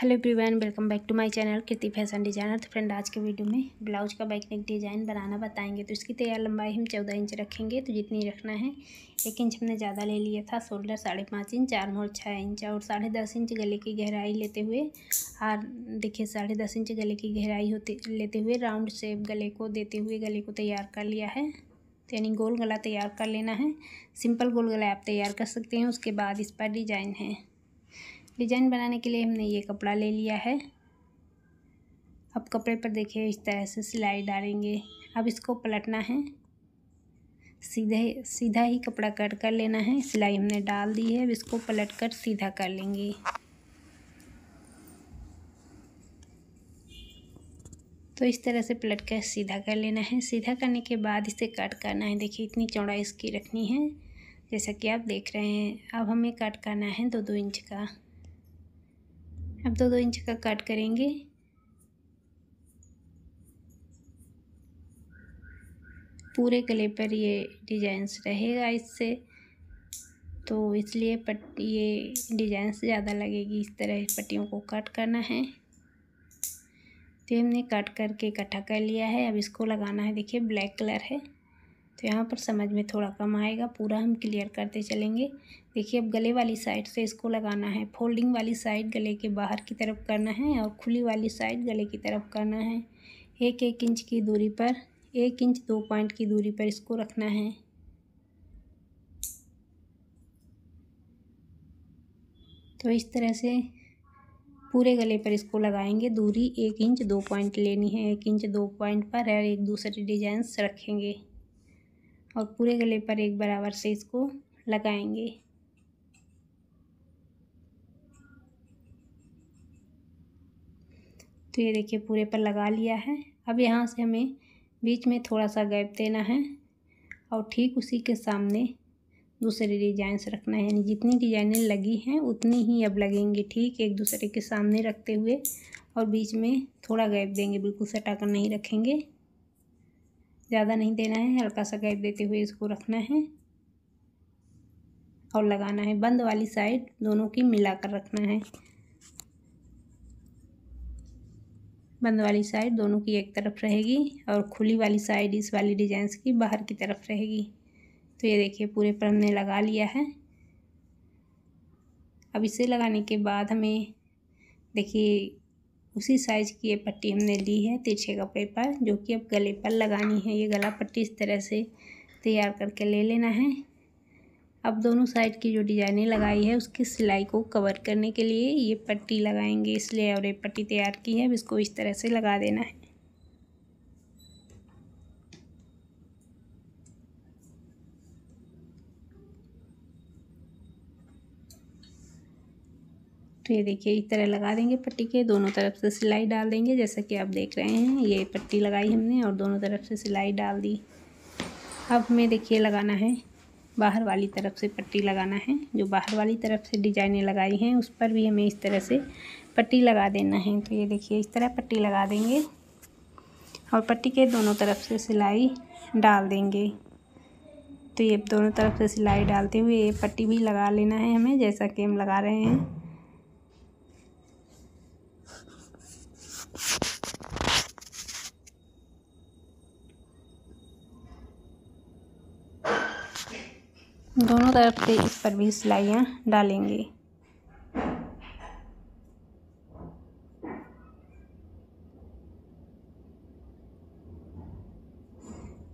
hello everyone welcome back to my channel Kriti fashion designer तो friend आज के video में ब्लाउज का बैक नेक डिज़ाइन बनाना बताएंगे तो इसकी तैयार लंबाई हम चौदह इंच रखेंगे तो जितनी रखना है एक इंच हमने ज़्यादा ले लिया था शोल्डर साढ़े पाँच इंच चार मोड़ छः इंच और साढ़े दस इंच गले की गहराई लेते हुए और देखिए साढ़े दस इंच गले की गहराई होते लेते हुए राउंड शेप गले को देते हुए गले को तैयार कर लिया है तो यानी गोल गला तैयार कर लेना है सिंपल गोल गला आप तैयार कर सकते हैं उसके बाद इस पर डिजाइन है डिज़ाइन बनाने के लिए हमने ये कपड़ा ले लिया है अब कपड़े पर देखिए इस तरह से सिलाई डालेंगे अब इसको पलटना है सीधे सीधा ही कपड़ा कट कर लेना है सिलाई हमने डाल दी है अब इसको पलट कर सीधा कर लेंगे तो इस तरह से पलट कर सीधा कर लेना है सीधा करने के बाद इसे कट करना है देखिए इतनी चौड़ाई इसकी रखनी है जैसा कि आप देख रहे हैं अब हमें कट करना है दो दो इंच का अब दो दो इंच का कट करेंगे पूरे गले पर ये डिजाइंस रहेगा इससे तो इसलिए पट ये डिजाइंस ज़्यादा लगेगी इस तरह पट्टियों को कट करना है तो हमने कट करके इकट्ठा कर लिया है अब इसको लगाना है देखिए ब्लैक कलर है तो यहाँ पर समझ में थोड़ा कम आएगा पूरा हम क्लियर करते चलेंगे देखिए अब गले वाली साइड से इसको लगाना है फोल्डिंग वाली साइड गले के बाहर की तरफ करना है और खुली वाली साइड गले की तरफ करना है एक एक इंच की दूरी पर एक इंच दो पॉइंट की दूरी पर इसको रखना है तो इस तरह से पूरे गले पर इसको लगाएंगे दूरी एक इंच दो पॉइंट लेनी है एक इंच दो पॉइंट पर और एक दूसरे डिजाइन रखेंगे और पूरे गले पर एक बराबर से इसको लगाएंगे तो ये देखिए पूरे पर लगा लिया है अब यहाँ से हमें बीच में थोड़ा सा गैप देना है और ठीक उसी के सामने दूसरे डिजाइंस रखना है यानी जितनी डिजाइनें लगी हैं उतनी ही अब लगेंगे ठीक एक दूसरे के सामने रखते हुए और बीच में थोड़ा गैप देंगे बिल्कुल सटा कर नहीं रखेंगे ज़्यादा नहीं देना है हल्का सा गैप देते हुए इसको रखना है और लगाना है बंद वाली साइड दोनों की मिलाकर रखना है बंद वाली साइड दोनों की एक तरफ रहेगी और खुली वाली साइड इस वाली डिजाइंस की बाहर की तरफ रहेगी तो ये देखिए पूरे पर हमने लगा लिया है अब इसे लगाने के बाद हमें देखिए उसी साइज़ की ये पट्टी हमने ली है तिरछे कपड़े पर जो कि अब गले पर लगानी है ये गला पट्टी इस तरह से तैयार करके ले लेना है अब दोनों साइड की जो डिजाइनें लगाई है उसकी सिलाई को कवर करने के लिए ये पट्टी लगाएंगे इसलिए और ये पट्टी तैयार की है अब इसको इस तरह से लगा देना है तो ये देखिए इस तरह लगा देंगे पट्टी के दोनों तरफ से सिलाई डाल देंगे जैसा कि आप देख रहे हैं ये पट्टी लगाई हमने और दोनों तरफ से सिलाई डाल दी अब हमें देखिए लगाना है बाहर वाली तरफ से पट्टी लगाना है जो बाहर वाली तरफ से डिजाइनें लगाई हैं उस पर भी हमें इस तरह से पट्टी लगा देना है तो ये देखिए इस तरह पट्टी लगा देंगे और पट्टी के दोनों तरफ से सिलाई डाल देंगे तो ये दोनों तरफ से सिलाई डालते हुए ये पट्टी भी लगा लेना है हमें जैसा कि हम लगा रहे हैं दोनों तरफ से इस पर भी सिलाइयाँ डालेंगे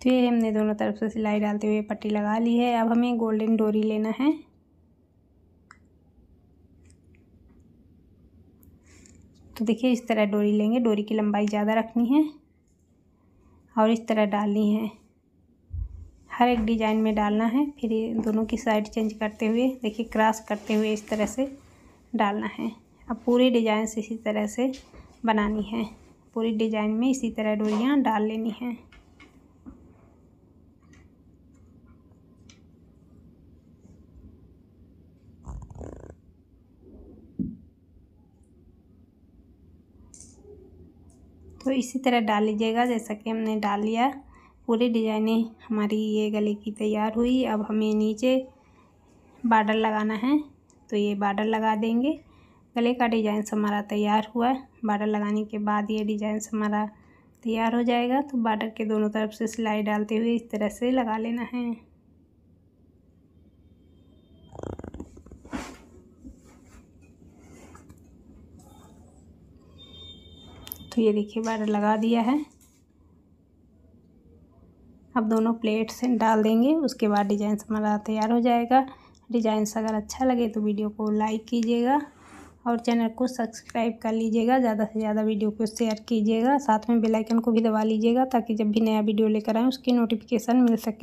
तो ये हमने दोनों तरफ से सिलाई डालते हुए पट्टी लगा ली है अब हमें गोल्डन डोरी लेना है तो देखिए इस तरह डोरी लेंगे डोरी की लंबाई ज़्यादा रखनी है और इस तरह डालनी है हर एक डिजाइन में डालना है फिर ये दोनों की साइड चेंज करते हुए देखिए क्रॉस करते हुए इस तरह से डालना है अब पूरी डिजाइन से इसी तरह से बनानी है पूरी डिजाइन में इसी तरह डोरियाँ डाल लेनी हैं तो इसी तरह डाल लीजिएगा जैसा कि हमने डाल लिया पूरी डिजाइने हमारी ये गले की तैयार हुई अब हमें नीचे बार्डर लगाना है तो ये बार्डर लगा देंगे गले का डिज़ाइन हमारा तैयार हुआ है बार्डर लगाने के बाद ये डिज़ाइन हमारा तैयार हो जाएगा तो बार्डर के दोनों तरफ से सिलाई डालते हुए इस तरह से लगा लेना है तो ये देखिए बार्डर लगा दिया है अब दोनों प्लेट से डाल देंगे उसके बाद डिजाइन हमारा तैयार हो जाएगा डिजाइन अगर अच्छा लगे तो वीडियो को लाइक कीजिएगा और चैनल को सब्सक्राइब कर लीजिएगा ज़्यादा से ज़्यादा वीडियो को शेयर कीजिएगा साथ में बेल आइकन को भी दबा लीजिएगा ताकि जब भी नया वीडियो लेकर आएँ उसकी नोटिफिकेशन मिल सके